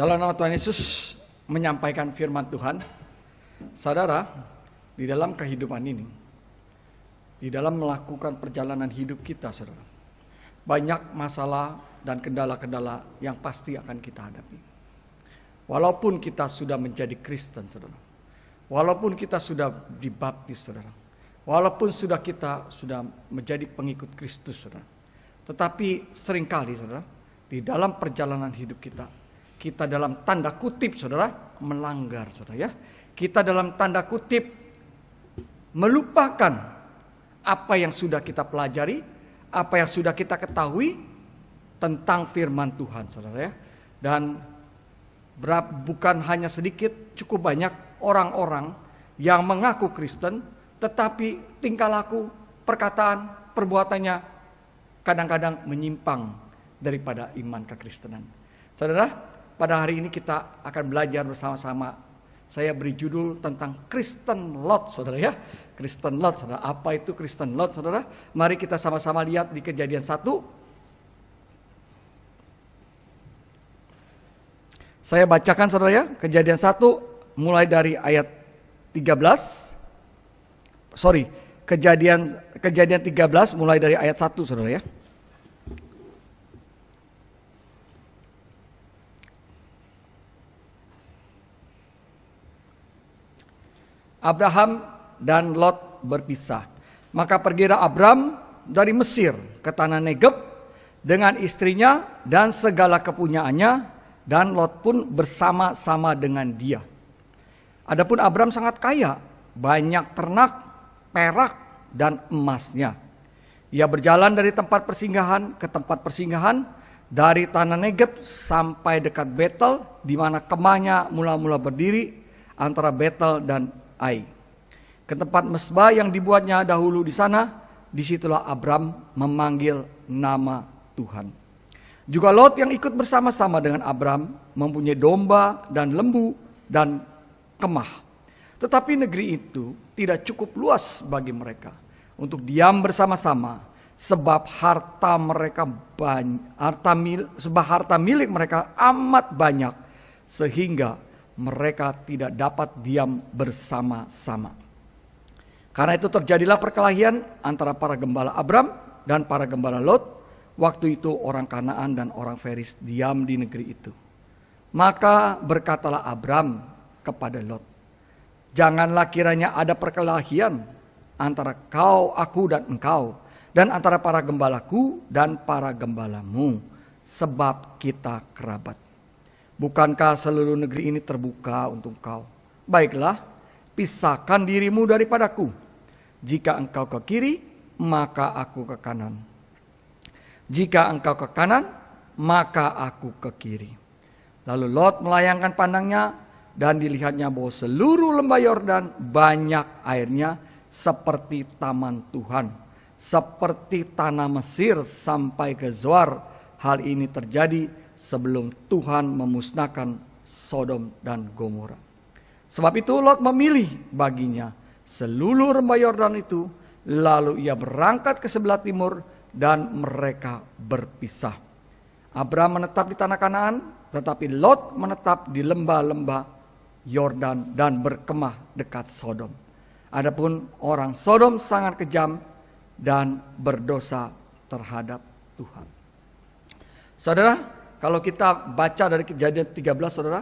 Dalam nama Tuhan Yesus menyampaikan firman Tuhan, saudara, di dalam kehidupan ini, di dalam melakukan perjalanan hidup kita, saudara, banyak masalah dan kendala-kendala yang pasti akan kita hadapi. Walaupun kita sudah menjadi Kristen, saudara, walaupun kita sudah dibaptis, saudara, walaupun sudah kita sudah menjadi pengikut Kristus, saudara, tetapi seringkali, saudara, di dalam perjalanan hidup kita kita dalam tanda kutip saudara melanggar saudara ya. Kita dalam tanda kutip melupakan apa yang sudah kita pelajari, apa yang sudah kita ketahui tentang firman Tuhan saudara ya. Dan berap, bukan hanya sedikit, cukup banyak orang-orang yang mengaku Kristen tetapi tingkah laku, perkataan, perbuatannya kadang-kadang menyimpang daripada iman kekristenan. Saudara, pada hari ini kita akan belajar bersama-sama. Saya beri judul tentang Kristen Lot, saudara ya. Kristen Lot, saudara. Apa itu Kristen Lot, saudara? Mari kita sama-sama lihat di kejadian 1. Saya bacakan saudara ya, kejadian 1 mulai dari ayat 13. Sorry, kejadian kejadian 13 mulai dari ayat 1 saudara ya. Abraham dan Lot berpisah. Maka pergilah Abram dari Mesir ke tanah Negeb dengan istrinya dan segala kepunyaannya dan Lot pun bersama-sama dengan dia. Adapun Abram sangat kaya, banyak ternak, perak dan emasnya. Ia berjalan dari tempat persinggahan ke tempat persinggahan dari tanah Negeb sampai dekat Betel di mana kemahnya mula-mula berdiri antara Betel dan Ai. Ke tempat mesbah yang dibuatnya dahulu di sana, disitulah Abram memanggil nama Tuhan. Juga Lot yang ikut bersama-sama dengan Abram mempunyai domba dan lembu dan kemah. Tetapi negeri itu tidak cukup luas bagi mereka untuk diam bersama-sama sebab harta mereka banyak, harta mil, sebab harta milik mereka amat banyak sehingga mereka tidak dapat diam bersama-sama. Karena itu terjadilah perkelahian antara para gembala Abram dan para gembala Lot. Waktu itu orang Kanaan dan orang Feris diam di negeri itu. Maka berkatalah Abram kepada Lot, "Janganlah kiranya ada perkelahian antara kau, aku dan engkau, dan antara para gembalaku dan para gembalamu, sebab kita kerabat." Bukankah seluruh negeri ini terbuka untuk engkau? Baiklah, pisahkan dirimu daripadaku. Jika engkau ke kiri, maka aku ke kanan. Jika engkau ke kanan, maka aku ke kiri. Lalu Lot melayangkan pandangnya dan dilihatnya bahwa seluruh lembah Yordan banyak airnya seperti taman Tuhan, seperti tanah Mesir sampai ke Zoar. Hal ini terjadi sebelum Tuhan memusnahkan Sodom dan Gomora. Sebab itu Lot memilih baginya seluruh lembah Yordan itu, lalu ia berangkat ke sebelah timur dan mereka berpisah. Abraham menetap di tanah Kanaan, tetapi Lot menetap di lembah-lembah Yordan dan berkemah dekat Sodom. Adapun orang Sodom sangat kejam dan berdosa terhadap Tuhan. Saudara, kalau kita baca dari kejadian 13 saudara,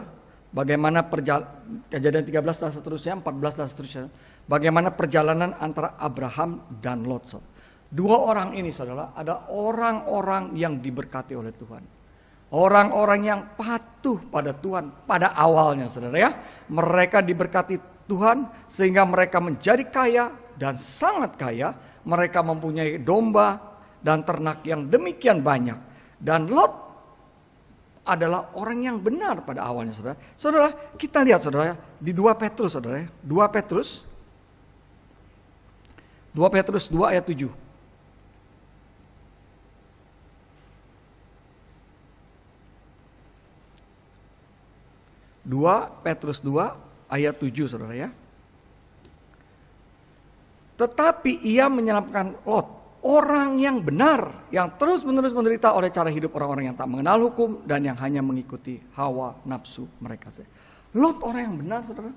bagaimana perjalanan kejadian 13 dan seterusnya, 14 dan seterusnya, bagaimana perjalanan antara Abraham dan Lot. Dua orang ini saudara, ada orang-orang yang diberkati oleh Tuhan. Orang-orang yang patuh pada Tuhan pada awalnya saudara ya. Mereka diberkati Tuhan sehingga mereka menjadi kaya dan sangat kaya. Mereka mempunyai domba dan ternak yang demikian banyak. Dan Lot adalah orang yang benar pada awalnya saudara. Saudara, kita lihat saudara di 2 Petrus saudara ya. 2 Petrus 2 Petrus 2 ayat 7. Dua Petrus 2 ayat 7 saudara ya. Tetapi ia menyelamatkan Lot orang yang benar yang terus-menerus menderita oleh cara hidup orang-orang yang tak mengenal hukum dan yang hanya mengikuti hawa nafsu mereka. Lot orang yang benar, saudara.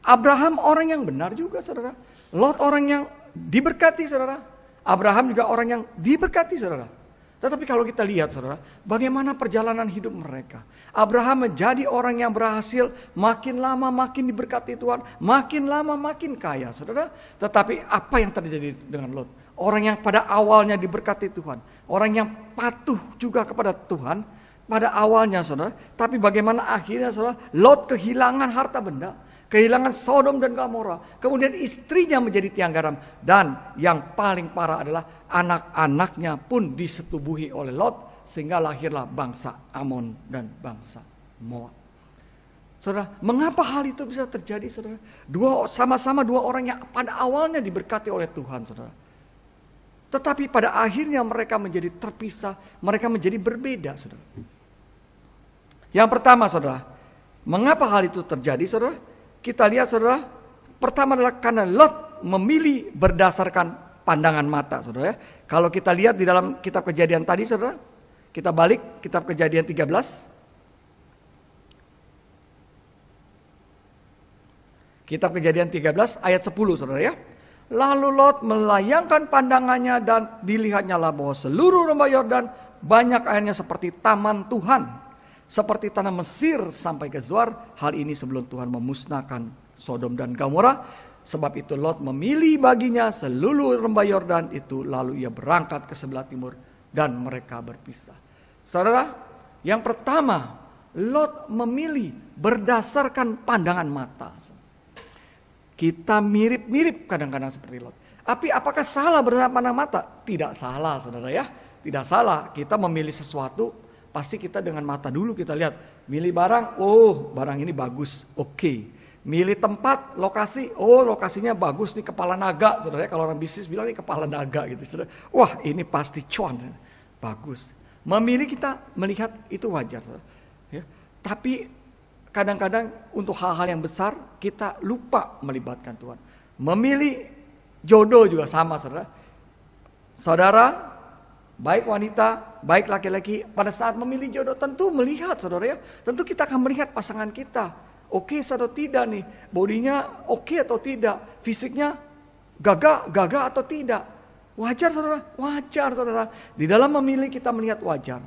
Abraham orang yang benar juga, saudara. Lot orang yang diberkati, saudara. Abraham juga orang yang diberkati, saudara. Tetapi kalau kita lihat, saudara, bagaimana perjalanan hidup mereka. Abraham menjadi orang yang berhasil, makin lama makin diberkati Tuhan, makin lama makin kaya, saudara. Tetapi apa yang terjadi dengan Lot? Orang yang pada awalnya diberkati Tuhan. Orang yang patuh juga kepada Tuhan. Pada awalnya saudara. Tapi bagaimana akhirnya saudara. Lot kehilangan harta benda. Kehilangan Sodom dan Gomora. Kemudian istrinya menjadi tiang garam. Dan yang paling parah adalah anak-anaknya pun disetubuhi oleh Lot. Sehingga lahirlah bangsa Amon dan bangsa Moab. Saudara, mengapa hal itu bisa terjadi, saudara? Dua sama-sama dua orang yang pada awalnya diberkati oleh Tuhan, saudara. Tetapi pada akhirnya mereka menjadi terpisah, mereka menjadi berbeda, saudara. Yang pertama, saudara, mengapa hal itu terjadi, saudara? Kita lihat, saudara, pertama adalah karena Lot memilih berdasarkan pandangan mata, saudara. Ya. Kalau kita lihat di dalam kitab kejadian tadi, saudara, kita balik kitab kejadian 13. Kitab kejadian 13 ayat 10, saudara ya. Lalu Lot melayangkan pandangannya dan lah bahwa seluruh rumah Yordan banyak airnya seperti taman Tuhan. Seperti tanah Mesir sampai ke Zuar. Hal ini sebelum Tuhan memusnahkan Sodom dan Gomora. Sebab itu Lot memilih baginya seluruh rembah Yordan itu. Lalu ia berangkat ke sebelah timur dan mereka berpisah. Saudara, yang pertama Lot memilih berdasarkan pandangan mata. Kita mirip-mirip kadang-kadang seperti Lot. Tapi apakah salah bertatap pandang mata? Tidak salah, saudara ya. Tidak salah. Kita memilih sesuatu, pasti kita dengan mata dulu kita lihat. Milih barang, oh barang ini bagus, oke. Okay. Milih tempat, lokasi, oh lokasinya bagus nih kepala naga, saudara. ya. Kalau orang bisnis bilang ini kepala naga gitu, saudara. Wah ini pasti cuan, bagus. Memilih kita melihat itu wajar, saudara. Ya. Tapi kadang-kadang untuk hal-hal yang besar kita lupa melibatkan Tuhan. Memilih jodoh juga sama saudara. Saudara, baik wanita, baik laki-laki, pada saat memilih jodoh tentu melihat saudara ya. Tentu kita akan melihat pasangan kita. Oke okay atau tidak nih, bodinya oke okay atau tidak, fisiknya gagah, gagah atau tidak. Wajar saudara, wajar saudara. Di dalam memilih kita melihat wajar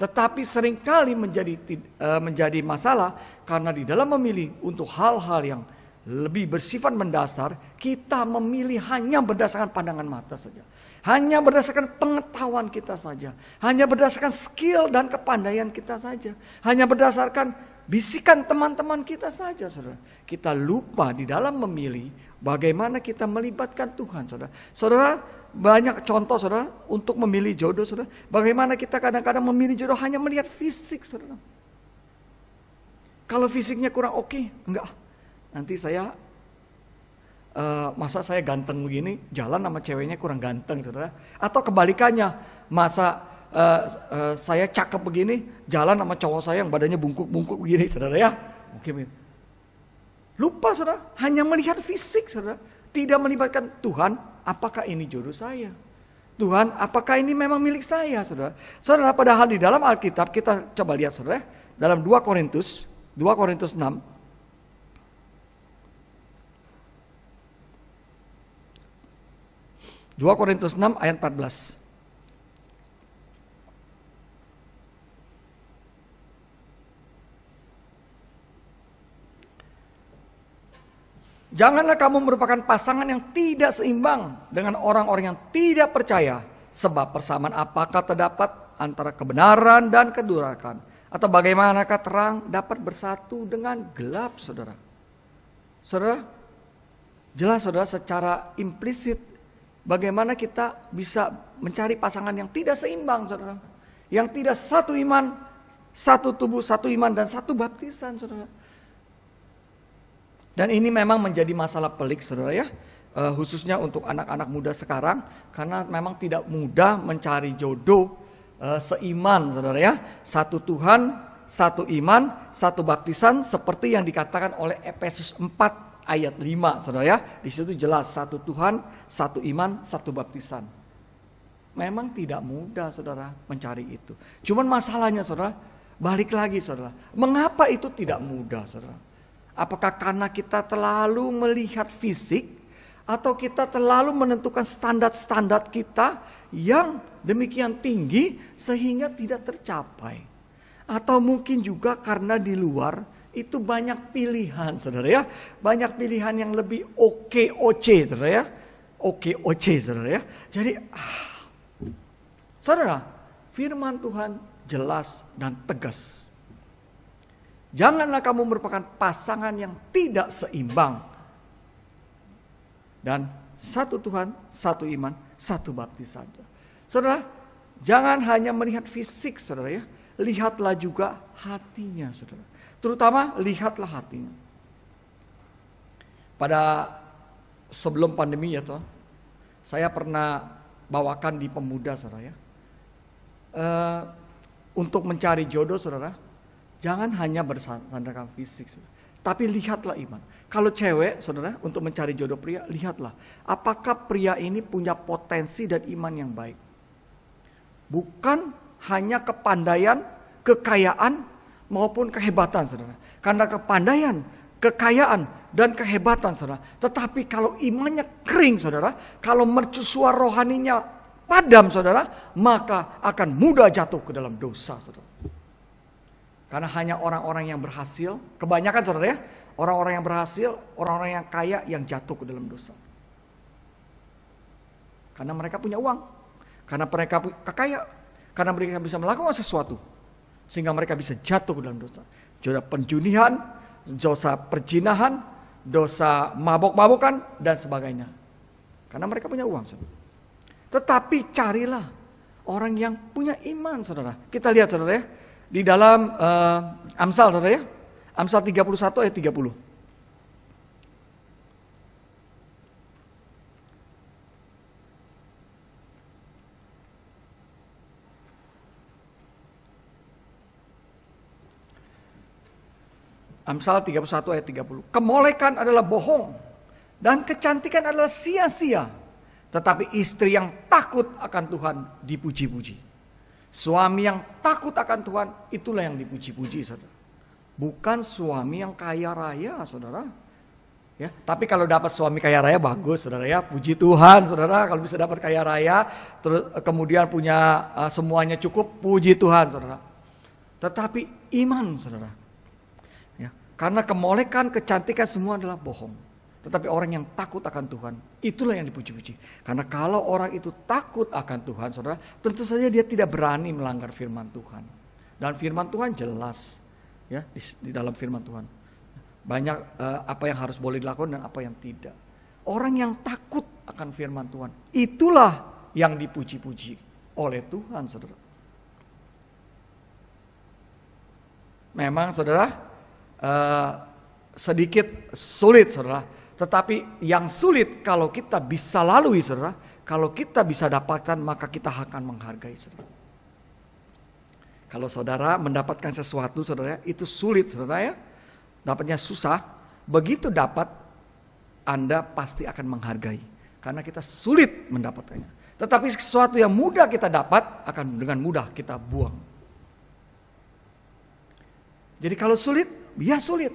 tetapi seringkali menjadi eh, menjadi masalah karena di dalam memilih untuk hal-hal yang lebih bersifat mendasar, kita memilih hanya berdasarkan pandangan mata saja. Hanya berdasarkan pengetahuan kita saja. Hanya berdasarkan skill dan kepandaian kita saja. Hanya berdasarkan bisikan teman-teman kita saja, saudara. Kita lupa di dalam memilih bagaimana kita melibatkan Tuhan, saudara. Saudara, banyak contoh saudara untuk memilih jodoh saudara. Bagaimana kita kadang-kadang memilih jodoh hanya melihat fisik saudara. Kalau fisiknya kurang oke, okay, enggak. Nanti saya uh, masa saya ganteng begini, jalan sama ceweknya kurang ganteng saudara. Atau kebalikannya, masa uh, uh, saya cakep begini, jalan sama cowok saya yang badannya bungkuk-bungkuk begini saudara ya. oke Mungkin lupa saudara, hanya melihat fisik saudara. Tidak melibatkan Tuhan apakah ini jodoh saya? Tuhan, apakah ini memang milik saya, saudara? Saudara, padahal di dalam Alkitab kita coba lihat, saudara, ya. dalam 2 Korintus, 2 Korintus 6. Dua Korintus 6 ayat 14. Janganlah kamu merupakan pasangan yang tidak seimbang dengan orang-orang yang tidak percaya. Sebab persamaan apakah terdapat antara kebenaran dan kedurakan? Atau bagaimanakah terang dapat bersatu dengan gelap, saudara? Saudara, jelas saudara secara implisit bagaimana kita bisa mencari pasangan yang tidak seimbang, saudara. Yang tidak satu iman, satu tubuh, satu iman, dan satu baptisan, saudara dan ini memang menjadi masalah pelik saudara ya. Uh, khususnya untuk anak-anak muda sekarang karena memang tidak mudah mencari jodoh uh, seiman saudara ya. Satu Tuhan, satu iman, satu baptisan seperti yang dikatakan oleh Efesus 4 ayat 5 saudara ya. Di situ jelas satu Tuhan, satu iman, satu baptisan. Memang tidak mudah saudara mencari itu. Cuman masalahnya saudara, balik lagi saudara. Mengapa itu tidak mudah saudara? Apakah karena kita terlalu melihat fisik atau kita terlalu menentukan standar-standar kita yang demikian tinggi sehingga tidak tercapai. Atau mungkin juga karena di luar itu banyak pilihan saudara ya. Banyak pilihan yang lebih oke oce, saudara ya. Oke oce, saudara ya. Jadi ah, saudara firman Tuhan jelas dan tegas. Janganlah kamu merupakan pasangan yang tidak seimbang. Dan satu Tuhan, satu iman, satu baptis saja. Saudara, jangan hanya melihat fisik saudara ya. Lihatlah juga hatinya saudara. Terutama lihatlah hatinya. Pada sebelum pandemi ya toh, saya pernah bawakan di pemuda saudara ya. Uh, untuk mencari jodoh saudara, Jangan hanya bersandarkan fisik, saudara. tapi lihatlah iman. Kalau cewek, saudara, untuk mencari jodoh pria, lihatlah apakah pria ini punya potensi dan iman yang baik. Bukan hanya kepandaian, kekayaan, maupun kehebatan, saudara. Karena kepandaian, kekayaan, dan kehebatan, saudara. Tetapi kalau imannya kering, saudara, kalau mercusuar rohaninya padam, saudara, maka akan mudah jatuh ke dalam dosa, saudara. Karena hanya orang-orang yang berhasil, kebanyakan saudara ya, orang-orang yang berhasil, orang-orang yang kaya yang jatuh ke dalam dosa. Karena mereka punya uang, karena mereka kaya, karena mereka bisa melakukan sesuatu, sehingga mereka bisa jatuh ke dalam dosa. Dosa penjunihan, dosa perjinahan, dosa mabok-mabokan, dan sebagainya. Karena mereka punya uang. Saudara. Tetapi carilah orang yang punya iman saudara. Kita lihat saudara ya di dalam uh, Amsal saudara ya. Amsal 31 ayat 30. Amsal 31 ayat 30. Kemolekan adalah bohong dan kecantikan adalah sia-sia. Tetapi istri yang takut akan Tuhan dipuji-puji. Suami yang takut akan Tuhan itulah yang dipuji-puji saudara. Bukan suami yang kaya raya saudara. Ya, tapi kalau dapat suami kaya raya bagus saudara ya, puji Tuhan saudara kalau bisa dapat kaya raya terus eh, kemudian punya uh, semuanya cukup puji Tuhan saudara. Tetapi iman saudara. Ya, karena kemolekan, kecantikan semua adalah bohong. Tetapi orang yang takut akan Tuhan, itulah yang dipuji-puji. Karena kalau orang itu takut akan Tuhan, saudara, tentu saja dia tidak berani melanggar firman Tuhan. Dan firman Tuhan jelas, ya, di, di dalam firman Tuhan. Banyak eh, apa yang harus boleh dilakukan dan apa yang tidak. Orang yang takut akan firman Tuhan, itulah yang dipuji-puji oleh Tuhan, saudara. Memang, saudara, uh, sedikit sulit, saudara tetapi yang sulit kalau kita bisa lalui saudara, kalau kita bisa dapatkan maka kita akan menghargai saudara. Kalau saudara mendapatkan sesuatu saudara itu sulit saudara ya, dapatnya susah, begitu dapat Anda pasti akan menghargai karena kita sulit mendapatkannya. Tetapi sesuatu yang mudah kita dapat akan dengan mudah kita buang. Jadi kalau sulit, ya sulit.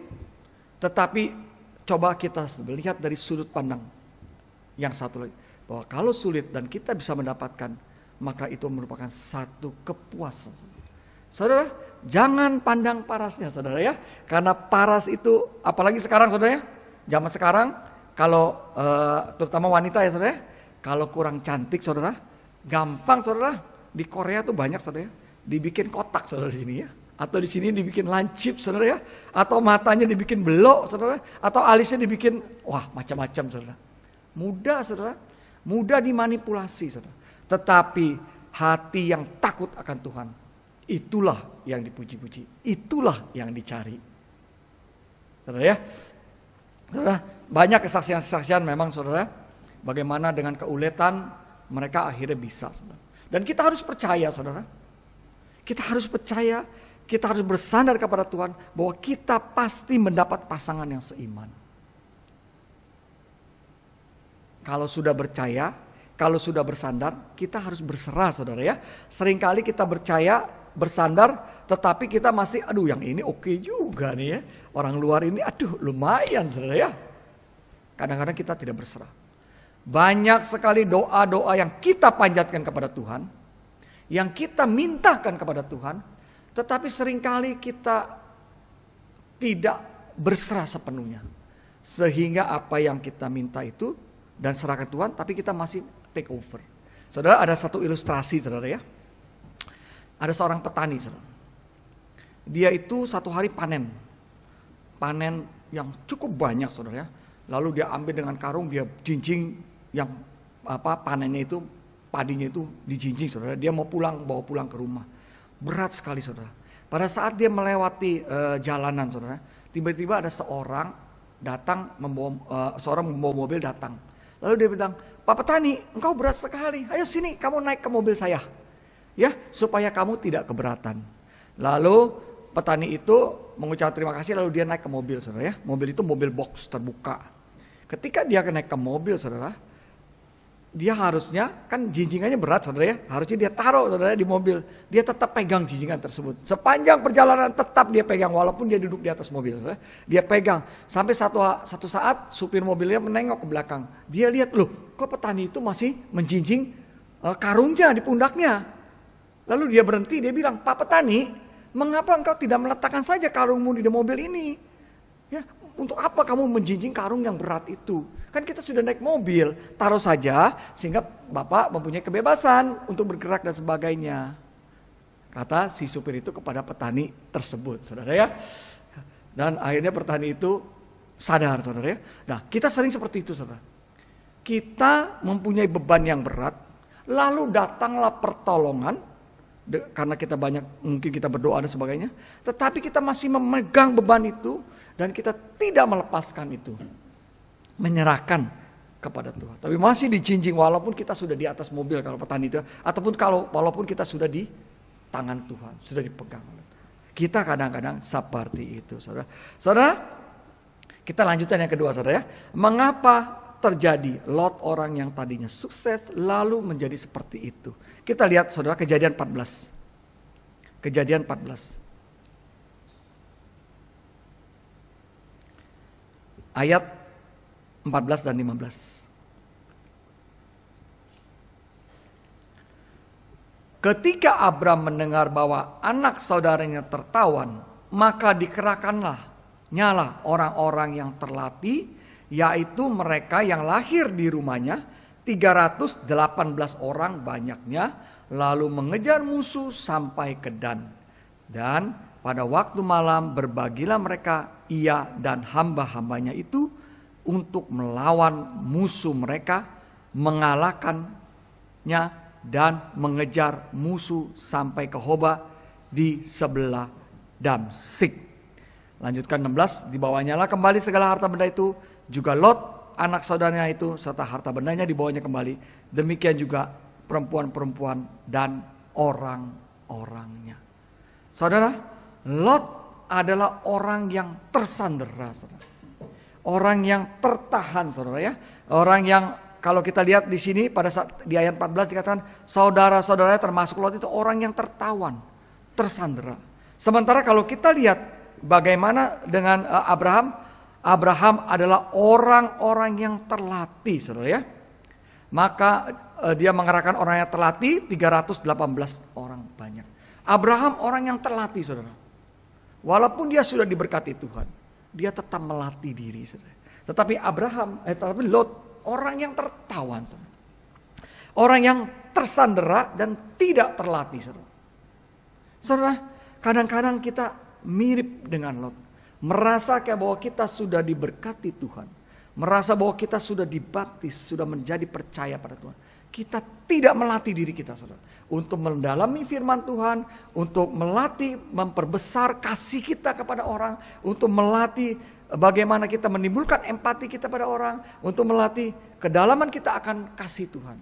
Tetapi coba kita lihat dari sudut pandang yang satu lagi bahwa kalau sulit dan kita bisa mendapatkan maka itu merupakan satu kepuasan. Saudara, jangan pandang parasnya saudara ya. Karena paras itu apalagi sekarang saudara ya. Zaman sekarang kalau uh, terutama wanita ya saudara ya. Kalau kurang cantik saudara, gampang saudara. Di Korea tuh banyak saudara ya. Dibikin kotak saudara di sini ya atau di sini dibikin lancip saudara ya, atau matanya dibikin belok saudara, atau alisnya dibikin wah macam-macam saudara. Mudah saudara, mudah dimanipulasi saudara. Tetapi hati yang takut akan Tuhan, itulah yang dipuji-puji, itulah yang dicari. Saudara ya, saudara banyak kesaksian-kesaksian memang saudara, bagaimana dengan keuletan mereka akhirnya bisa saudara. Dan kita harus percaya saudara, kita harus percaya kita harus bersandar kepada Tuhan bahwa kita pasti mendapat pasangan yang seiman. Kalau sudah percaya, kalau sudah bersandar, kita harus berserah saudara ya. Seringkali kita percaya, bersandar, tetapi kita masih aduh yang ini oke okay juga nih ya. Orang luar ini aduh lumayan saudara ya. Kadang-kadang kita tidak berserah. Banyak sekali doa-doa yang kita panjatkan kepada Tuhan, yang kita mintakan kepada Tuhan, tetapi seringkali kita tidak berserah sepenuhnya. Sehingga apa yang kita minta itu dan serahkan Tuhan, tapi kita masih take over. Saudara, ada satu ilustrasi, saudara ya. Ada seorang petani, saudara. Dia itu satu hari panen. Panen yang cukup banyak, saudara ya. Lalu dia ambil dengan karung, dia jinjing yang apa panennya itu, padinya itu dijinjing, saudara. Dia mau pulang, bawa pulang ke rumah. Berat sekali saudara. Pada saat dia melewati uh, jalanan saudara, tiba-tiba ada seorang datang membawa uh, seorang membawa mobil datang. Lalu dia bilang, "Pak petani, engkau berat sekali. Ayo sini, kamu naik ke mobil saya." Ya, supaya kamu tidak keberatan. Lalu petani itu mengucap terima kasih lalu dia naik ke mobil saudara ya. Mobil itu mobil box terbuka. Ketika dia naik ke mobil saudara, dia harusnya kan jinjingannya berat saudara ya harusnya dia taruh saudara di mobil dia tetap pegang jinjingan tersebut sepanjang perjalanan tetap dia pegang walaupun dia duduk di atas mobil saudara. dia pegang sampai satu satu saat supir mobilnya menengok ke belakang dia lihat loh kok petani itu masih menjinjing eh, karungnya di pundaknya lalu dia berhenti dia bilang pak petani mengapa engkau tidak meletakkan saja karungmu di mobil ini ya untuk apa kamu menjinjing karung yang berat itu Kan kita sudah naik mobil, taruh saja sehingga Bapak mempunyai kebebasan untuk bergerak dan sebagainya. Kata si supir itu kepada petani tersebut, saudara ya. Dan akhirnya petani itu sadar, saudara ya. Nah, kita sering seperti itu, saudara. Kita mempunyai beban yang berat, lalu datanglah pertolongan, karena kita banyak mungkin kita berdoa dan sebagainya, tetapi kita masih memegang beban itu dan kita tidak melepaskan itu menyerahkan kepada Tuhan. Tapi masih dijinjing walaupun kita sudah di atas mobil kalau petani itu ya. ataupun kalau walaupun kita sudah di tangan Tuhan, sudah dipegang Kita kadang-kadang seperti itu, Saudara. Saudara, kita lanjutkan yang kedua, Saudara ya. Mengapa terjadi Lot orang yang tadinya sukses lalu menjadi seperti itu? Kita lihat Saudara kejadian 14. Kejadian 14. Ayat 14 dan 15. Ketika Abram mendengar bahwa anak saudaranya tertawan, maka dikerahkanlah nyala orang-orang yang terlatih, yaitu mereka yang lahir di rumahnya, 318 orang banyaknya, lalu mengejar musuh sampai ke Dan. Dan pada waktu malam berbagilah mereka, ia dan hamba-hambanya itu, untuk melawan musuh mereka, mengalahkannya dan mengejar musuh sampai ke Hoba di sebelah Damsik. Lanjutkan 16, dibawanya lah kembali segala harta benda itu, juga Lot anak saudaranya itu serta harta bendanya dibawanya kembali. Demikian juga perempuan-perempuan dan orang-orangnya. Saudara, Lot adalah orang yang tersandera. Saudara orang yang tertahan saudara ya. Orang yang kalau kita lihat di sini pada saat di ayat 14 dikatakan saudara-saudaranya termasuk Lot itu orang yang tertawan, tersandera. Sementara kalau kita lihat bagaimana dengan eh, Abraham, Abraham adalah orang-orang yang terlatih saudara ya. Maka eh, dia mengerahkan orang yang terlatih 318 orang banyak. Abraham orang yang terlatih saudara. Walaupun dia sudah diberkati Tuhan dia tetap melatih diri. Tetapi Abraham, eh, tetapi Lot, orang yang tertawan. Orang yang tersandera dan tidak terlatih. saudara kadang-kadang kita mirip dengan Lot. Merasa kayak bahwa kita sudah diberkati Tuhan. Merasa bahwa kita sudah dibaptis, sudah menjadi percaya pada Tuhan kita tidak melatih diri kita saudara. Untuk mendalami firman Tuhan, untuk melatih memperbesar kasih kita kepada orang, untuk melatih bagaimana kita menimbulkan empati kita pada orang, untuk melatih kedalaman kita akan kasih Tuhan.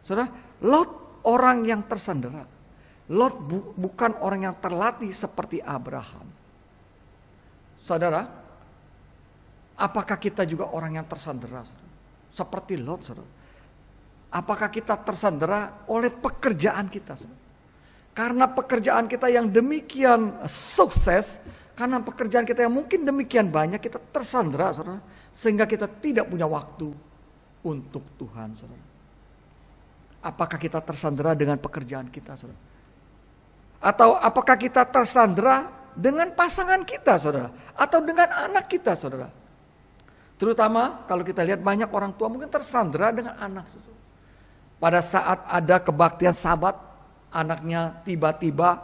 Saudara, Lot orang yang tersandera. Lot bu bukan orang yang terlatih seperti Abraham. Saudara, apakah kita juga orang yang tersandera? Saudara? Seperti Lot, saudara. Apakah kita tersandera oleh pekerjaan kita? Karena pekerjaan kita yang demikian sukses, karena pekerjaan kita yang mungkin demikian banyak, kita tersandera, saudara, sehingga kita tidak punya waktu untuk Tuhan, saudara. Apakah kita tersandera dengan pekerjaan kita, saudara? Atau apakah kita tersandera dengan pasangan kita, saudara? Atau dengan anak kita, saudara? Terutama kalau kita lihat banyak orang tua mungkin tersandera dengan anak, saudara. Pada saat ada kebaktian sabat, anaknya tiba-tiba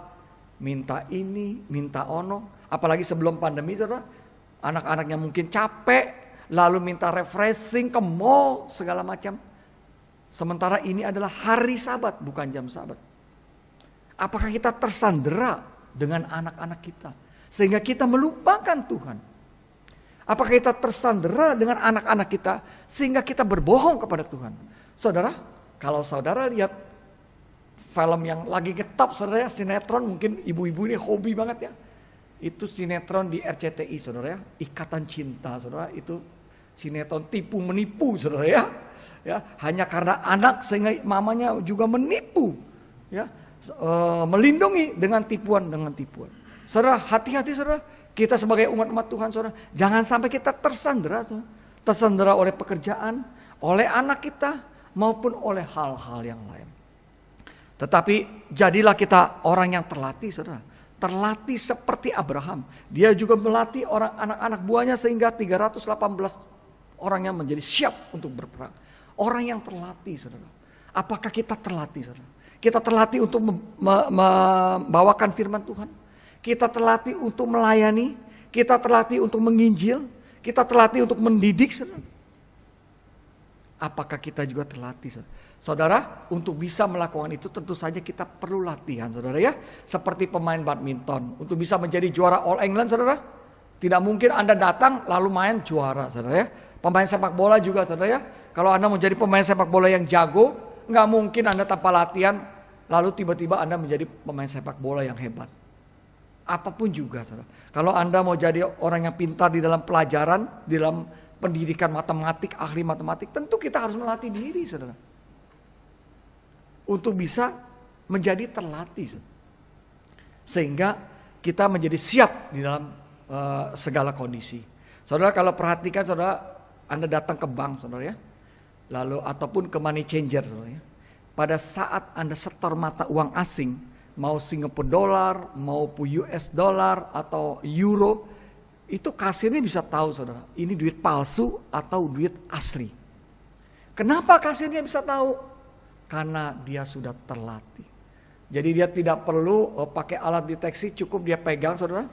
minta ini, minta ono. Apalagi sebelum pandemi, saudara, anak-anaknya mungkin capek, lalu minta refreshing ke mall, segala macam. Sementara ini adalah hari sabat, bukan jam sabat. Apakah kita tersandera dengan anak-anak kita? Sehingga kita melupakan Tuhan. Apakah kita tersandera dengan anak-anak kita sehingga kita berbohong kepada Tuhan? Saudara, kalau saudara lihat film yang lagi getop saudara ya, sinetron mungkin ibu-ibu ini hobi banget ya. Itu sinetron di RCTI saudara ya, Ikatan Cinta saudara itu sinetron tipu menipu saudara ya. Ya, hanya karena anak sehingga mamanya juga menipu ya, e, melindungi dengan tipuan dengan tipuan. Saudara, hati-hati saudara. Kita sebagai umat-umat Tuhan saudara, jangan sampai kita tersandera saudara. Tersandera oleh pekerjaan, oleh anak kita, maupun oleh hal-hal yang lain. Tetapi jadilah kita orang yang terlatih, saudara. Terlatih seperti Abraham. Dia juga melatih orang anak-anak buahnya sehingga 318 orang yang menjadi siap untuk berperang. Orang yang terlatih, saudara. Apakah kita terlatih, saudara? Kita terlatih untuk membawakan firman Tuhan. Kita terlatih untuk melayani. Kita terlatih untuk menginjil. Kita terlatih untuk mendidik, saudara. Apakah kita juga terlatih? Saudara, untuk bisa melakukan itu tentu saja kita perlu latihan, saudara ya. Seperti pemain badminton, untuk bisa menjadi juara All England, saudara. Tidak mungkin Anda datang lalu main juara, saudara ya. Pemain sepak bola juga, saudara ya. Kalau Anda menjadi pemain sepak bola yang jago, nggak mungkin Anda tanpa latihan lalu tiba-tiba Anda menjadi pemain sepak bola yang hebat. Apapun juga, saudara. Kalau Anda mau jadi orang yang pintar di dalam pelajaran, di dalam pendidikan matematik, ahli matematik, tentu kita harus melatih diri, saudara. Untuk bisa menjadi terlatih, saudara. sehingga kita menjadi siap di dalam uh, segala kondisi. Saudara kalau perhatikan, saudara, Anda datang ke bank, saudara ya, lalu ataupun ke money changer, saudara ya. Pada saat Anda setor mata uang asing, mau Singapura dolar, mau US dolar atau euro, itu kasirnya bisa tahu saudara, ini duit palsu atau duit asli. Kenapa kasirnya bisa tahu? Karena dia sudah terlatih. Jadi dia tidak perlu oh, pakai alat deteksi, cukup dia pegang saudara.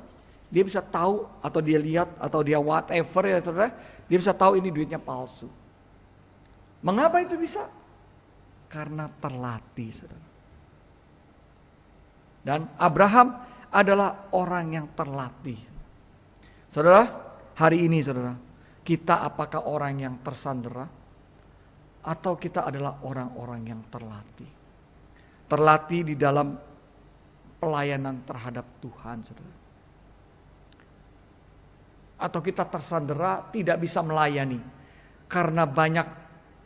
Dia bisa tahu atau dia lihat atau dia whatever ya saudara. Dia bisa tahu ini duitnya palsu. Mengapa itu bisa? Karena terlatih saudara. Dan Abraham adalah orang yang terlatih Saudara, hari ini saudara, kita apakah orang yang tersandera? Atau kita adalah orang-orang yang terlatih? Terlatih di dalam pelayanan terhadap Tuhan saudara. Atau kita tersandera tidak bisa melayani karena banyak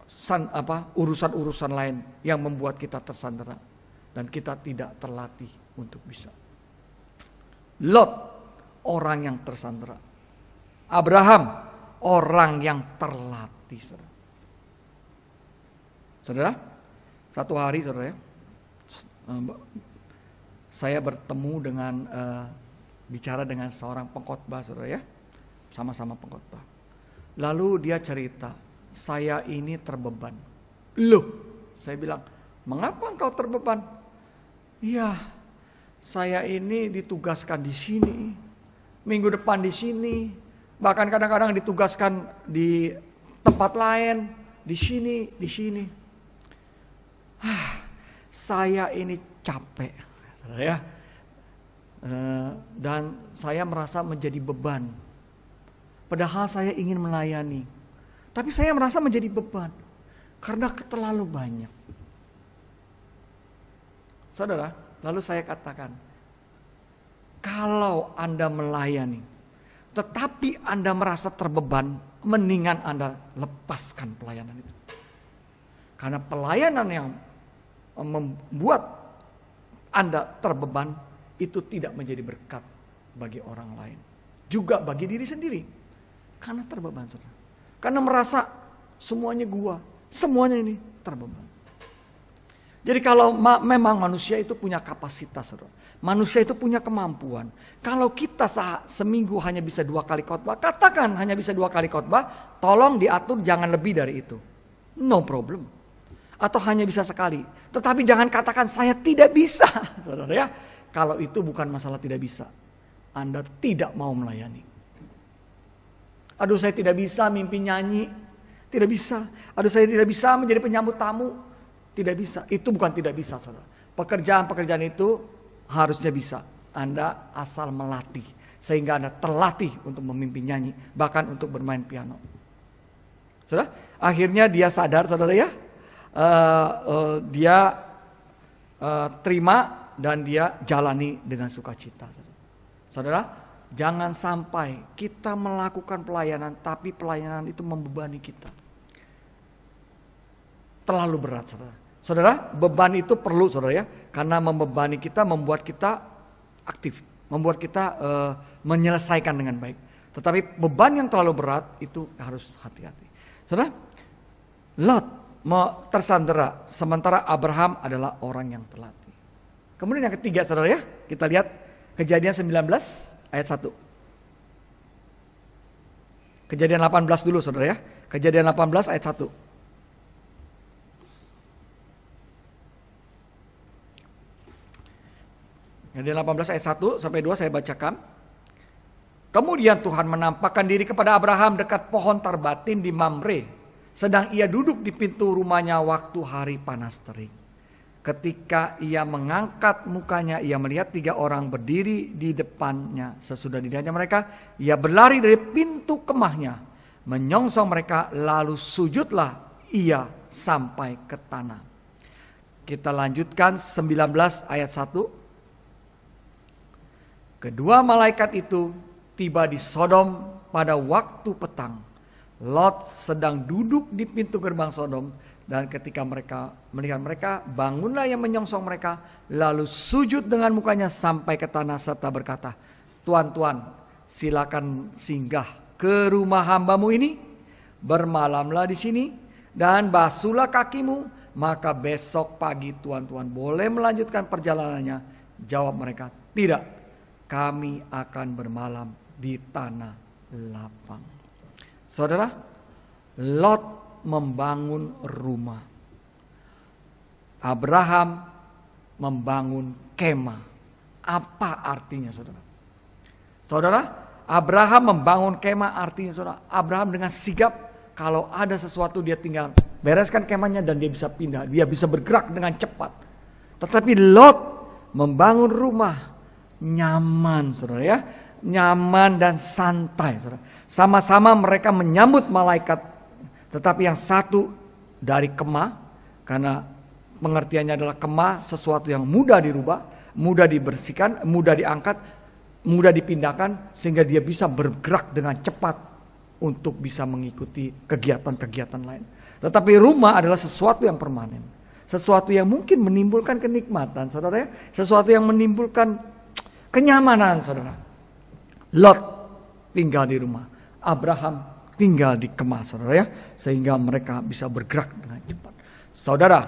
san, apa urusan-urusan lain yang membuat kita tersandera dan kita tidak terlatih untuk bisa. Lot orang yang tersandra. Abraham orang yang terlatih. Saudara, saudara satu hari saudara ya, eh, saya bertemu dengan uh, bicara dengan seorang pengkhotbah saudara ya, sama-sama pengkhotbah. Lalu dia cerita, saya ini terbeban. Loh, saya bilang, mengapa engkau terbeban? Iya, saya ini ditugaskan di sini minggu depan di sini, bahkan kadang-kadang ditugaskan di tempat lain, di sini, di sini. Ah, saya ini capek, ya. Eh, dan saya merasa menjadi beban. Padahal saya ingin melayani, tapi saya merasa menjadi beban karena terlalu banyak. Saudara, lalu saya katakan, kalau Anda melayani, tetapi Anda merasa terbeban, mendingan Anda lepaskan pelayanan itu. Karena pelayanan yang eh, membuat Anda terbeban itu tidak menjadi berkat bagi orang lain. Juga bagi diri sendiri. Karena terbeban. Karena merasa semuanya gua, semuanya ini terbeban. Jadi kalau ma memang manusia itu punya kapasitas, saudara. Manusia itu punya kemampuan. Kalau kita seminggu hanya bisa dua kali khotbah, katakan hanya bisa dua kali khotbah, tolong diatur jangan lebih dari itu. No problem. Atau hanya bisa sekali. Tetapi jangan katakan saya tidak bisa, saudara ya. Kalau itu bukan masalah tidak bisa. Anda tidak mau melayani. Aduh saya tidak bisa mimpi nyanyi. Tidak bisa. Aduh saya tidak bisa menjadi penyambut tamu tidak bisa. Itu bukan tidak bisa, saudara. Pekerjaan-pekerjaan itu harusnya bisa. Anda asal melatih. Sehingga Anda terlatih untuk memimpin nyanyi. Bahkan untuk bermain piano. Saudara, akhirnya dia sadar, saudara ya. Uh, uh, dia uh, terima dan dia jalani dengan sukacita. Saudara. saudara, jangan sampai kita melakukan pelayanan tapi pelayanan itu membebani kita terlalu berat saudara. Saudara, beban itu perlu saudara ya, karena membebani kita membuat kita aktif, membuat kita uh, menyelesaikan dengan baik. Tetapi beban yang terlalu berat itu harus hati-hati. Saudara, Lot tersandera, sementara Abraham adalah orang yang terlatih. Kemudian yang ketiga saudara ya, kita lihat kejadian 19 ayat 1. Kejadian 18 dulu saudara ya, kejadian 18 ayat 1. Yang 18 ayat 1 sampai 2 saya bacakan. Kemudian Tuhan menampakkan diri kepada Abraham dekat pohon tarbatin di Mamre. Sedang ia duduk di pintu rumahnya waktu hari panas terik. Ketika ia mengangkat mukanya, ia melihat tiga orang berdiri di depannya. Sesudah didahnya mereka, ia berlari dari pintu kemahnya. Menyongsong mereka, lalu sujudlah ia sampai ke tanah. Kita lanjutkan 19 ayat 1. Kedua malaikat itu tiba di Sodom pada waktu petang. Lot sedang duduk di pintu gerbang Sodom dan ketika mereka melihat mereka, bangunlah yang menyongsong mereka, lalu sujud dengan mukanya sampai ke tanah serta berkata, Tuan-tuan, silakan singgah ke rumah hambamu ini, bermalamlah di sini, dan basuhlah kakimu, maka besok pagi tuan-tuan boleh melanjutkan perjalanannya. Jawab mereka, tidak, kami akan bermalam di tanah lapang. Saudara, Lot membangun rumah. Abraham membangun kemah. Apa artinya saudara? Saudara, Abraham membangun kemah artinya saudara. Abraham dengan sigap kalau ada sesuatu dia tinggal bereskan kemahnya dan dia bisa pindah. Dia bisa bergerak dengan cepat. Tetapi Lot membangun rumah nyaman, saudara ya. Nyaman dan santai, saudara. Sama-sama mereka menyambut malaikat, tetapi yang satu dari kemah, karena pengertiannya adalah kemah sesuatu yang mudah dirubah, mudah dibersihkan, mudah diangkat, mudah dipindahkan, sehingga dia bisa bergerak dengan cepat untuk bisa mengikuti kegiatan-kegiatan lain. Tetapi rumah adalah sesuatu yang permanen. Sesuatu yang mungkin menimbulkan kenikmatan, saudara ya. Sesuatu yang menimbulkan Kenyamanan saudara. Lot tinggal di rumah. Abraham tinggal di kemah saudara ya. Sehingga mereka bisa bergerak dengan cepat. Saudara,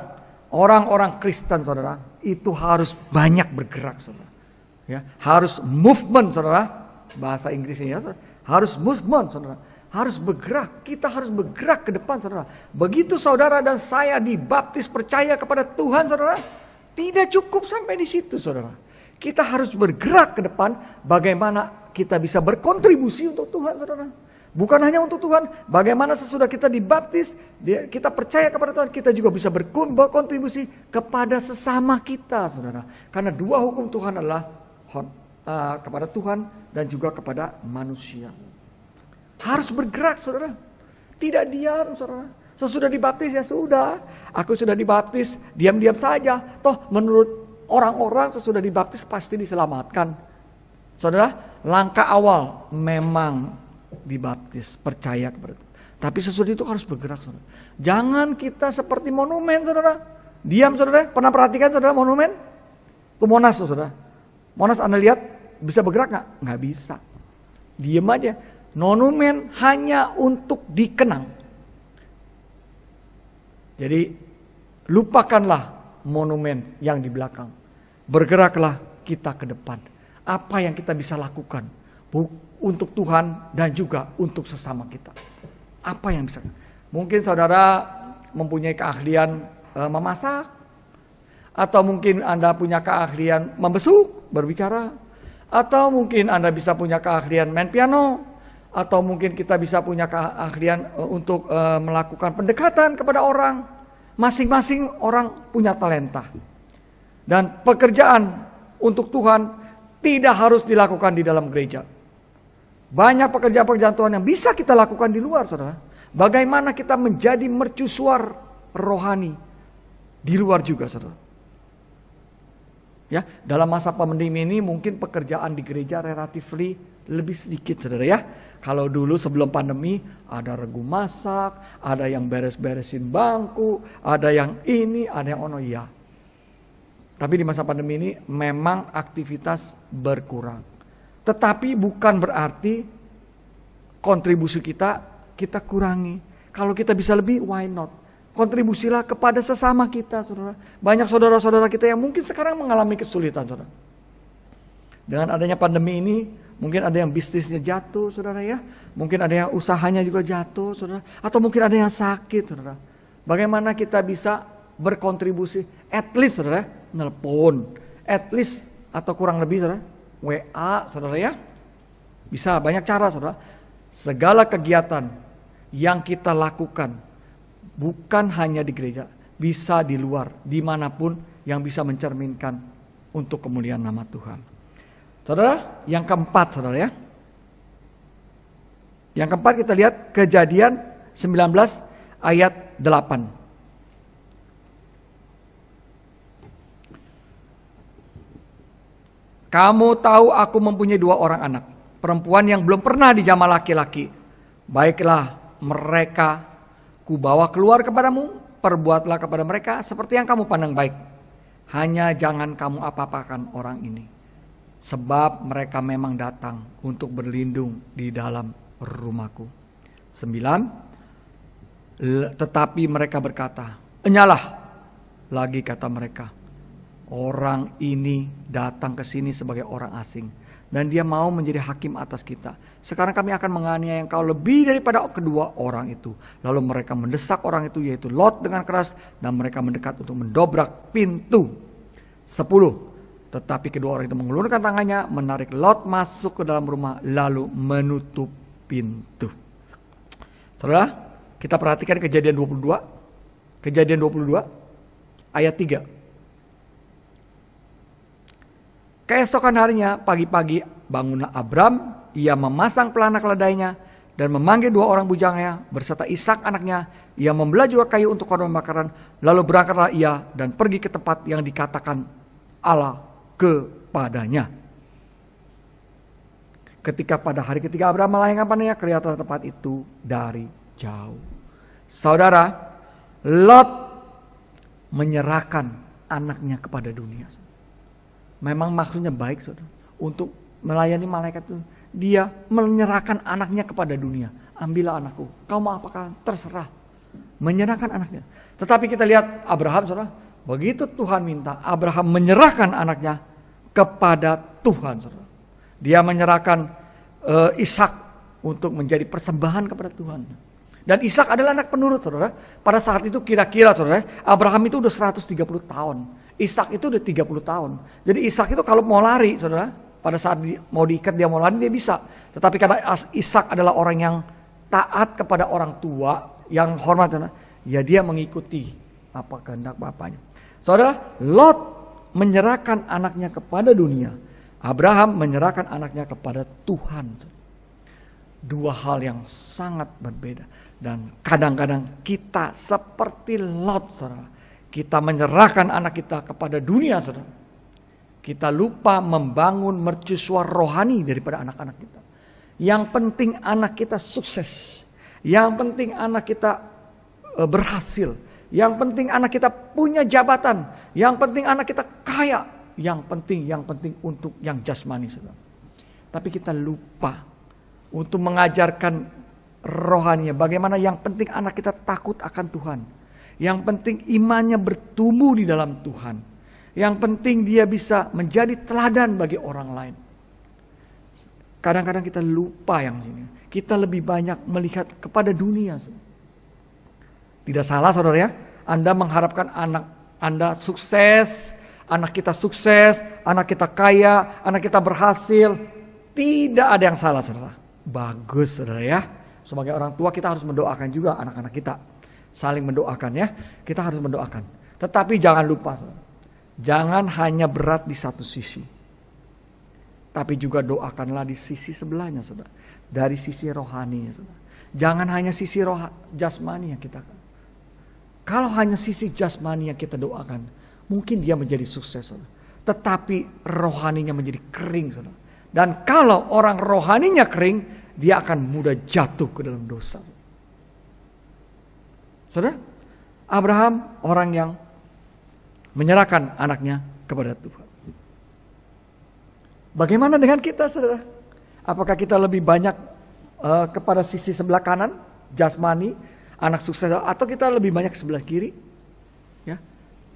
orang-orang Kristen saudara itu harus banyak bergerak saudara. Ya, harus movement saudara. Bahasa Inggrisnya ya saudara. Harus movement saudara harus bergerak. Kita harus bergerak ke depan saudara. Begitu saudara dan saya dibaptis percaya kepada Tuhan saudara. Tidak cukup sampai di situ saudara. Kita harus bergerak ke depan bagaimana kita bisa berkontribusi untuk Tuhan saudara. Bukan hanya untuk Tuhan, bagaimana sesudah kita dibaptis, kita percaya kepada Tuhan, kita juga bisa berkontribusi kepada sesama kita, saudara. Karena dua hukum Tuhan adalah eh, kepada Tuhan dan juga kepada manusia. Harus bergerak, saudara. Tidak diam, saudara. Sesudah dibaptis ya sudah, aku sudah dibaptis, diam-diam saja. Toh menurut Orang-orang sesudah dibaptis pasti diselamatkan. Saudara, langkah awal memang dibaptis, percaya kepada Tuhan. Tapi sesudah itu harus bergerak, saudara. Jangan kita seperti monumen, saudara. Diam, saudara. Pernah perhatikan, saudara, monumen? Ke Monas, saudara. Monas Anda lihat, bisa bergerak nggak? Nggak bisa. Diam aja. Monumen hanya untuk dikenang. Jadi, lupakanlah monumen yang di belakang. Bergeraklah kita ke depan. Apa yang kita bisa lakukan untuk Tuhan dan juga untuk sesama kita. Apa yang bisa? Mungkin saudara mempunyai keahlian e, memasak atau mungkin Anda punya keahlian membesuk, berbicara atau mungkin Anda bisa punya keahlian main piano atau mungkin kita bisa punya keahlian eh, untuk eh, melakukan pendekatan kepada orang Masing-masing orang punya talenta. Dan pekerjaan untuk Tuhan tidak harus dilakukan di dalam gereja. Banyak pekerjaan-pekerjaan Tuhan yang bisa kita lakukan di luar, saudara. Bagaimana kita menjadi mercusuar rohani di luar juga, saudara. Ya, dalam masa pandemi ini mungkin pekerjaan di gereja relatively lebih sedikit saudara ya. Kalau dulu sebelum pandemi ada regu masak, ada yang beres-beresin bangku, ada yang ini, ada yang ono ya. Tapi di masa pandemi ini memang aktivitas berkurang. Tetapi bukan berarti kontribusi kita kita kurangi. Kalau kita bisa lebih, why not? Kontribusilah kepada sesama kita, saudara. Banyak saudara-saudara kita yang mungkin sekarang mengalami kesulitan, saudara. Dengan adanya pandemi ini, Mungkin ada yang bisnisnya jatuh, saudara ya. Mungkin ada yang usahanya juga jatuh, saudara. Atau mungkin ada yang sakit, saudara. Bagaimana kita bisa berkontribusi? At least, saudara, nelpon. At least atau kurang lebih, saudara, WA, saudara ya. Bisa banyak cara, saudara. Segala kegiatan yang kita lakukan bukan hanya di gereja, bisa di luar, dimanapun yang bisa mencerminkan untuk kemuliaan nama Tuhan. Saudara, yang keempat saudara ya. Yang keempat kita lihat kejadian 19 ayat 8. Kamu tahu aku mempunyai dua orang anak, perempuan yang belum pernah dijamah laki-laki. Baiklah mereka kubawa keluar kepadamu, perbuatlah kepada mereka seperti yang kamu pandang baik. Hanya jangan kamu apa-apakan orang ini sebab mereka memang datang untuk berlindung di dalam rumahku. Sembilan, tetapi mereka berkata, enyalah lagi kata mereka, orang ini datang ke sini sebagai orang asing dan dia mau menjadi hakim atas kita. Sekarang kami akan menganiaya engkau lebih daripada kedua orang itu. Lalu mereka mendesak orang itu yaitu Lot dengan keras dan mereka mendekat untuk mendobrak pintu. Sepuluh, tetapi kedua orang itu mengulurkan tangannya, menarik Lot masuk ke dalam rumah, lalu menutup pintu. Terus kita perhatikan kejadian 22. Kejadian 22, ayat 3. Keesokan harinya, pagi-pagi bangunlah Abram, ia memasang pelana keledainya, dan memanggil dua orang bujangnya berserta Ishak anaknya. Ia membelah juga kayu untuk korban bakaran, lalu berangkatlah ia dan pergi ke tempat yang dikatakan Allah kepadanya. Ketika pada hari ketiga Abraham melayangkan pandanya, kelihatan tempat itu dari jauh. Saudara, Lot menyerahkan anaknya kepada dunia. Memang maksudnya baik, saudara. Untuk melayani malaikat itu, dia menyerahkan anaknya kepada dunia. Ambillah anakku, kau mau apakah terserah. Menyerahkan anaknya. Tetapi kita lihat Abraham, saudara, Begitu Tuhan minta, Abraham menyerahkan anaknya kepada Tuhan. Dia menyerahkan uh, Ishak untuk menjadi persembahan kepada Tuhan. Dan Ishak adalah anak penurut, saudara. Pada saat itu kira-kira, saudara, Abraham itu udah 130 tahun. Ishak itu udah 30 tahun. Jadi Ishak itu kalau mau lari, saudara, pada saat di, mau diikat dia mau lari dia bisa. Tetapi karena Ishak adalah orang yang taat kepada orang tua, yang hormat, saudara, ya dia mengikuti apa kehendak bapaknya. Saudara, Lot menyerahkan anaknya kepada dunia. Abraham menyerahkan anaknya kepada Tuhan. Dua hal yang sangat berbeda. Dan kadang-kadang kita seperti Lot, saudara. Kita menyerahkan anak kita kepada dunia, saudara. Kita lupa membangun mercusuar rohani daripada anak-anak kita. Yang penting anak kita sukses. Yang penting anak kita e, berhasil yang penting anak kita punya jabatan. Yang penting anak kita kaya. Yang penting, yang penting untuk yang jasmani. Saudara. Tapi kita lupa untuk mengajarkan rohaninya. Bagaimana yang penting anak kita takut akan Tuhan. Yang penting imannya bertumbuh di dalam Tuhan. Yang penting dia bisa menjadi teladan bagi orang lain. Kadang-kadang kita lupa yang sini. Kita lebih banyak melihat kepada dunia. Saudara. Tidak salah saudara ya, Anda mengharapkan anak Anda sukses, anak kita sukses, anak kita kaya, anak kita berhasil. Tidak ada yang salah saudara. Bagus saudara ya. Sebagai orang tua kita harus mendoakan juga anak-anak kita. Saling mendoakan ya. Kita harus mendoakan. Tetapi jangan lupa saudara. Jangan hanya berat di satu sisi. Tapi juga doakanlah di sisi sebelahnya saudara. Dari sisi rohani saudara. Jangan hanya sisi roh jasmani yang kita kalau hanya sisi jasmani yang kita doakan, mungkin dia menjadi sukses. Saudara. Tetapi rohaninya menjadi kering. Saudara. Dan kalau orang rohaninya kering, dia akan mudah jatuh ke dalam dosa. Saudara, Abraham orang yang menyerahkan anaknya kepada Tuhan. Bagaimana dengan kita, saudara? Apakah kita lebih banyak uh, kepada sisi sebelah kanan, jasmani, anak sukses atau kita lebih banyak sebelah kiri ya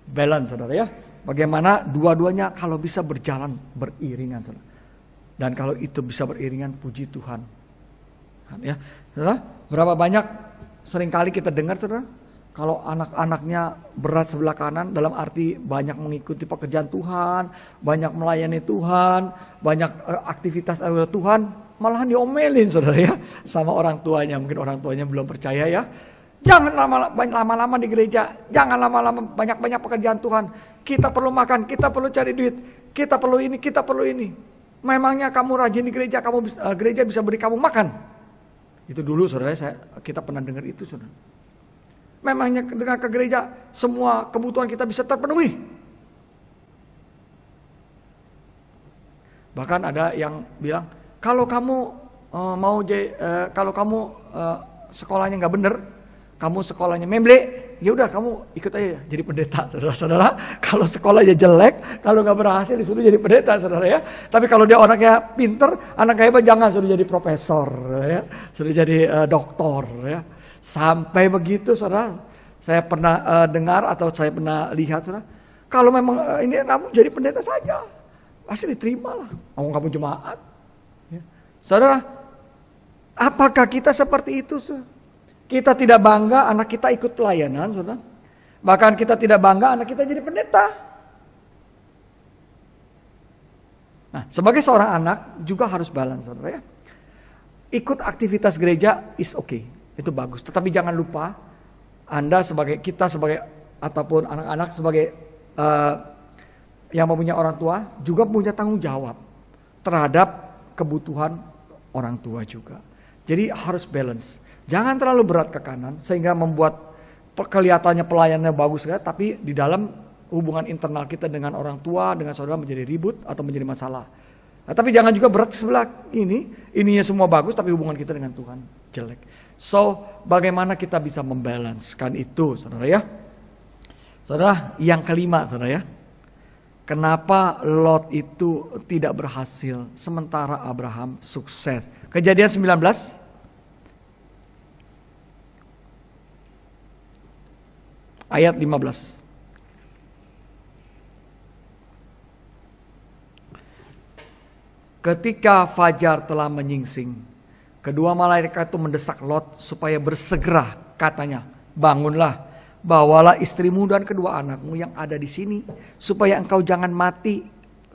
balance saudara ya bagaimana dua-duanya kalau bisa berjalan beriringan saudara dan kalau itu bisa beriringan puji Tuhan ya saudara berapa banyak seringkali kita dengar saudara kalau anak-anaknya berat sebelah kanan dalam arti banyak mengikuti pekerjaan Tuhan, banyak melayani Tuhan, banyak eh, aktivitas Tuhan, Malahan diomelin saudara ya sama orang tuanya. Mungkin orang tuanya belum percaya ya. Jangan lama-lama di gereja. Jangan lama-lama banyak-banyak pekerjaan Tuhan. Kita perlu makan, kita perlu cari duit, kita perlu ini, kita perlu ini. Memangnya kamu rajin di gereja, kamu uh, gereja bisa beri kamu makan. Itu dulu saudara saya kita pernah dengar itu saudara. Memangnya dengan ke gereja semua kebutuhan kita bisa terpenuhi. Bahkan ada yang bilang kalau kamu uh, mau uh, kalau kamu uh, sekolahnya nggak bener, kamu sekolahnya memble, ya udah kamu ikut aja ya. jadi pendeta, saudara-saudara. Kalau sekolahnya jelek, kalau nggak berhasil disuruh jadi pendeta, saudara ya. Tapi kalau dia orangnya pinter, anak hebat jangan suruh jadi profesor, ya. suruh jadi uh, doktor, ya. Sampai begitu, saudara. Saya pernah uh, dengar atau saya pernah lihat, saudara. Kalau memang uh, ini kamu jadi pendeta saja, pasti diterima lah. Kamu kamu jemaat, Saudara, apakah kita seperti itu? Saudara? Kita tidak bangga anak kita ikut pelayanan, saudara. Bahkan kita tidak bangga anak kita jadi pendeta. Nah, sebagai seorang anak juga harus balance, saudara ya. Ikut aktivitas gereja is okay, itu bagus. Tetapi jangan lupa, Anda sebagai kita sebagai ataupun anak-anak sebagai uh, yang mempunyai orang tua juga punya tanggung jawab terhadap kebutuhan orang tua juga. Jadi harus balance. Jangan terlalu berat ke kanan sehingga membuat kelihatannya pelayanannya bagus tapi di dalam hubungan internal kita dengan orang tua, dengan saudara menjadi ribut atau menjadi masalah. Nah, tapi jangan juga berat sebelah ini, ininya semua bagus tapi hubungan kita dengan Tuhan jelek. So, bagaimana kita bisa membalancekan itu, saudara ya? Saudara, yang kelima, saudara ya. Kenapa Lot itu tidak berhasil sementara Abraham sukses? Kejadian 19 ayat 15. Ketika fajar telah menyingsing, kedua malaikat itu mendesak Lot supaya bersegera katanya, "Bangunlah, bawalah istrimu dan kedua anakmu yang ada di sini supaya engkau jangan mati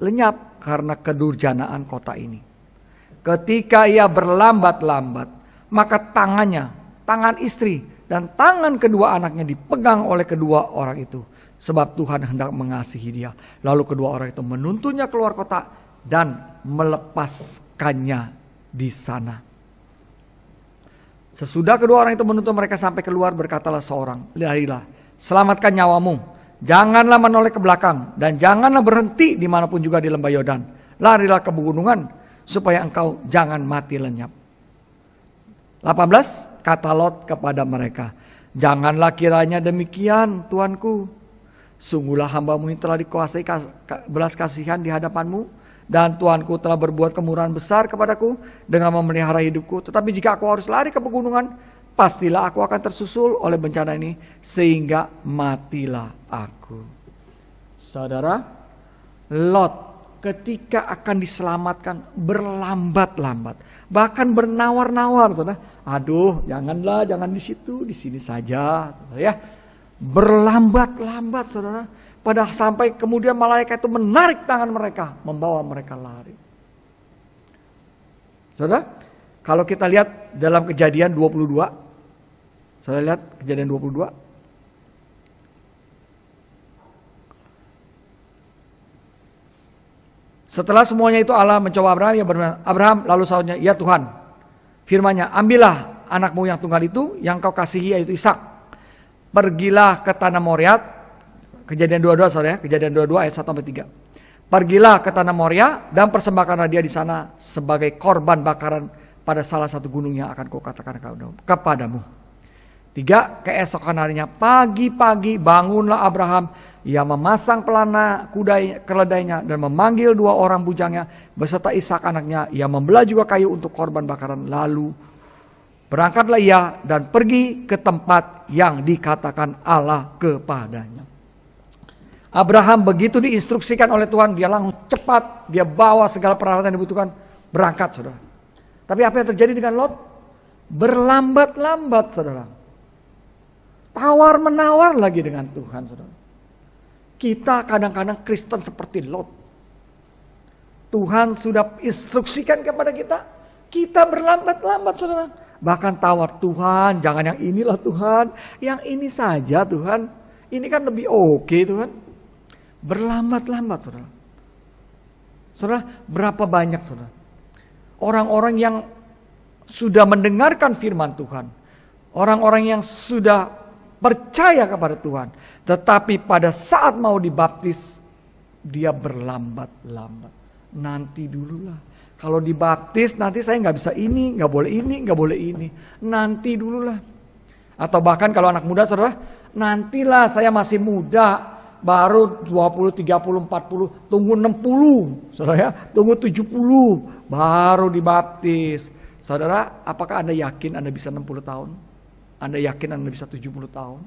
lenyap karena kedurjanaan kota ini. Ketika ia berlambat-lambat, maka tangannya, tangan istri dan tangan kedua anaknya dipegang oleh kedua orang itu sebab Tuhan hendak mengasihi dia. Lalu kedua orang itu menuntunnya keluar kota dan melepaskannya di sana. Sesudah kedua orang itu menutup mereka sampai keluar berkatalah seorang, Lailah, selamatkan nyawamu, janganlah menoleh ke belakang dan janganlah berhenti dimanapun juga di lembah Yordan. Larilah ke pegunungan supaya engkau jangan mati lenyap. 18 kata Lot kepada mereka, janganlah kiranya demikian tuanku. Sungguhlah hambamu ini telah dikuasai belas kasihan di hadapanmu dan Tuanku telah berbuat kemurahan besar kepadaku dengan memelihara hidupku. Tetapi jika aku harus lari ke pegunungan, pastilah aku akan tersusul oleh bencana ini sehingga matilah aku. Saudara, Lot ketika akan diselamatkan berlambat-lambat, bahkan bernawar-nawar, saudara. Aduh, janganlah, jangan di situ, di sini saja, saudara ya. Berlambat-lambat, saudara pada sampai kemudian malaikat itu menarik tangan mereka, membawa mereka lari. Saudara, kalau kita lihat dalam kejadian 22, saudara lihat kejadian 22, Setelah semuanya itu Allah mencoba Abraham, ya berfirman, Abraham lalu sahutnya, ya Tuhan, firmanya, ambillah anakmu yang tunggal itu, yang kau kasihi yaitu Ishak. Pergilah ke tanah Moriat, Kejadian 22 sore ya, kejadian 22 ayat 1 sampai 3. Pergilah ke tanah Moria dan persembahkanlah dia di sana sebagai korban bakaran pada salah satu gunung yang akan kukatakan kepadamu. Tiga, keesokan harinya pagi-pagi bangunlah Abraham. Ia memasang pelana kuda keledainya dan memanggil dua orang bujangnya beserta Ishak anaknya. Ia membelah juga kayu untuk korban bakaran lalu Berangkatlah ia dan pergi ke tempat yang dikatakan Allah kepadanya. Abraham begitu diinstruksikan oleh Tuhan, dia langsung cepat, dia bawa segala peralatan yang dibutuhkan, berangkat saudara. Tapi apa yang terjadi dengan Lot? Berlambat-lambat saudara. Tawar-menawar lagi dengan Tuhan saudara. Kita kadang-kadang Kristen seperti Lot. Tuhan sudah instruksikan kepada kita, kita berlambat-lambat saudara. Bahkan tawar Tuhan, jangan yang inilah Tuhan, yang ini saja Tuhan. Ini kan lebih oke okay, Tuhan. Berlambat-lambat, saudara. Saudara, berapa banyak, saudara? Orang-orang yang sudah mendengarkan firman Tuhan. Orang-orang yang sudah percaya kepada Tuhan. Tetapi pada saat mau dibaptis, dia berlambat-lambat. Nanti dululah. Kalau dibaptis nanti saya nggak bisa ini, nggak boleh ini, nggak boleh ini. Nanti dululah. Atau bahkan kalau anak muda saudara, nantilah saya masih muda, baru 20, 30, 40, tunggu 60, saudara ya, tunggu 70, baru dibaptis. Saudara, apakah Anda yakin Anda bisa 60 tahun? Anda yakin Anda bisa 70 tahun?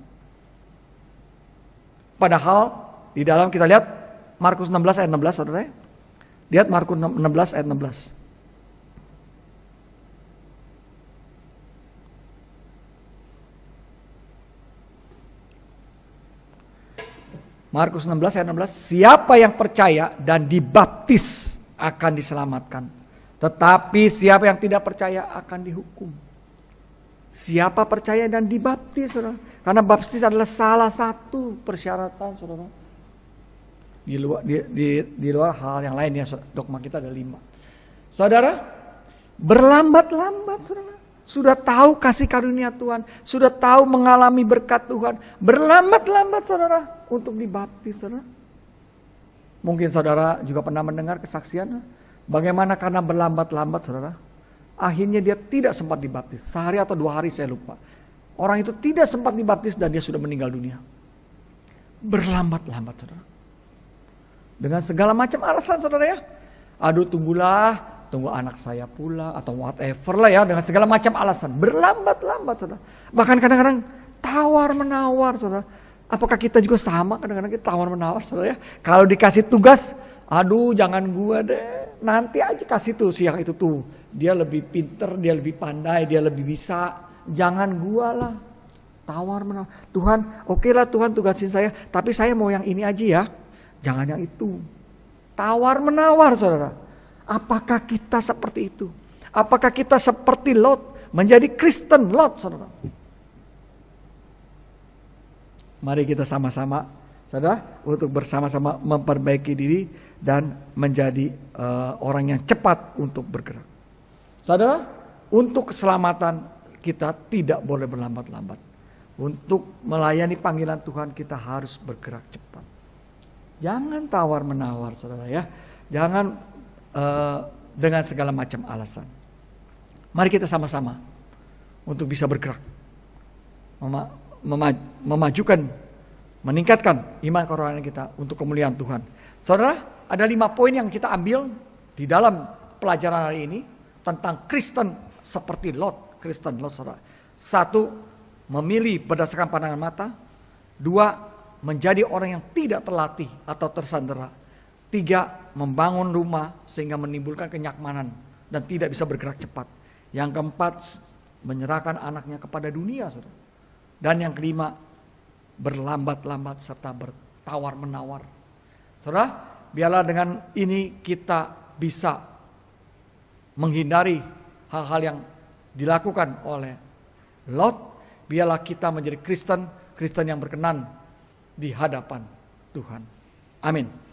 Padahal di dalam kita lihat Markus 16 ayat 16 saudara ya. Lihat Markus 16 ayat 16. Markus 16 ayat 16, siapa yang percaya dan dibaptis akan diselamatkan. Tetapi siapa yang tidak percaya akan dihukum. Siapa percaya dan dibaptis, saudara. Karena baptis adalah salah satu persyaratan, saudara. Di luar, di, di, di luar hal yang lain ya, dogma kita ada lima. Saudara, berlambat-lambat, saudara sudah tahu kasih karunia Tuhan, sudah tahu mengalami berkat Tuhan, berlambat-lambat saudara untuk dibaptis saudara. Mungkin saudara juga pernah mendengar kesaksian bagaimana karena berlambat-lambat saudara, akhirnya dia tidak sempat dibaptis, sehari atau dua hari saya lupa. Orang itu tidak sempat dibaptis dan dia sudah meninggal dunia. Berlambat-lambat saudara. Dengan segala macam alasan saudara ya. Aduh tunggulah tunggu anak saya pula atau whatever lah ya dengan segala macam alasan berlambat-lambat saudara bahkan kadang-kadang tawar menawar saudara apakah kita juga sama kadang-kadang kita tawar menawar saudara ya kalau dikasih tugas aduh jangan gua deh nanti aja kasih tuh siang itu tuh dia lebih pinter dia lebih pandai dia lebih bisa jangan gua lah tawar menawar Tuhan oke okay lah Tuhan tugasin saya tapi saya mau yang ini aja ya jangan yang itu tawar menawar saudara Apakah kita seperti itu? Apakah kita seperti Lot? Menjadi Kristen Lot, saudara. Mari kita sama-sama, saudara, untuk bersama-sama memperbaiki diri dan menjadi uh, orang yang cepat untuk bergerak. Saudara, untuk keselamatan kita tidak boleh berlambat-lambat. Untuk melayani panggilan Tuhan kita harus bergerak cepat. Jangan tawar-menawar, saudara ya. Jangan Eh, dengan segala macam alasan. Mari kita sama-sama untuk bisa bergerak, memajukan, meningkatkan iman kerohanian kita untuk kemuliaan Tuhan. Saudara, ada lima poin yang kita ambil di dalam pelajaran hari ini tentang Kristen seperti Lot, Kristen Lot saudara. Satu, memilih berdasarkan pandangan mata. Dua, menjadi orang yang tidak terlatih atau tersandera. Tiga, membangun rumah sehingga menimbulkan kenyamanan dan tidak bisa bergerak cepat. Yang keempat, menyerahkan anaknya kepada dunia. Dan yang kelima, berlambat-lambat serta bertawar-menawar. Saudara, biarlah dengan ini kita bisa menghindari hal-hal yang dilakukan oleh Lot. Biarlah kita menjadi Kristen, Kristen yang berkenan di hadapan Tuhan. Amin.